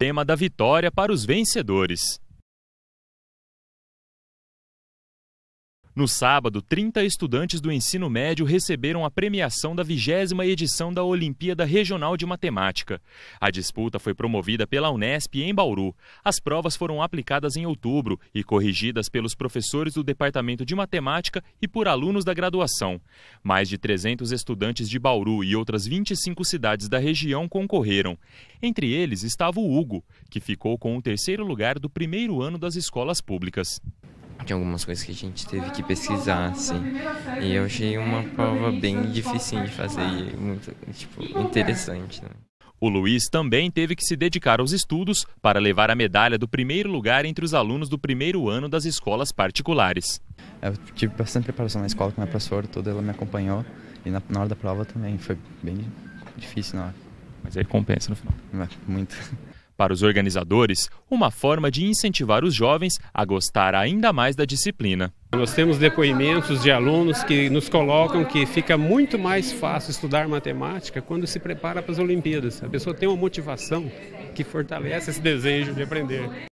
tema da vitória para os vencedores. No sábado, 30 estudantes do ensino médio receberam a premiação da 20ª edição da Olimpíada Regional de Matemática. A disputa foi promovida pela Unesp em Bauru. As provas foram aplicadas em outubro e corrigidas pelos professores do Departamento de Matemática e por alunos da graduação. Mais de 300 estudantes de Bauru e outras 25 cidades da região concorreram. Entre eles estava o Hugo, que ficou com o terceiro lugar do primeiro ano das escolas públicas de algumas coisas que a gente teve que pesquisar, assim. E eu achei uma prova bem difícil de fazer e muito, tipo, interessante. Né? O Luiz também teve que se dedicar aos estudos para levar a medalha do primeiro lugar entre os alunos do primeiro ano das escolas particulares. Eu tive bastante preparação na escola com a minha professora, toda ela me acompanhou e na, hora da prova também foi bem difícil na hora. É? Mas aí compensa no final. É muito. Para os organizadores, uma forma de incentivar os jovens a gostar ainda mais da disciplina. Nós temos depoimentos de alunos que nos colocam que fica muito mais fácil estudar matemática quando se prepara para as Olimpíadas. A pessoa tem uma motivação que fortalece esse desejo de aprender.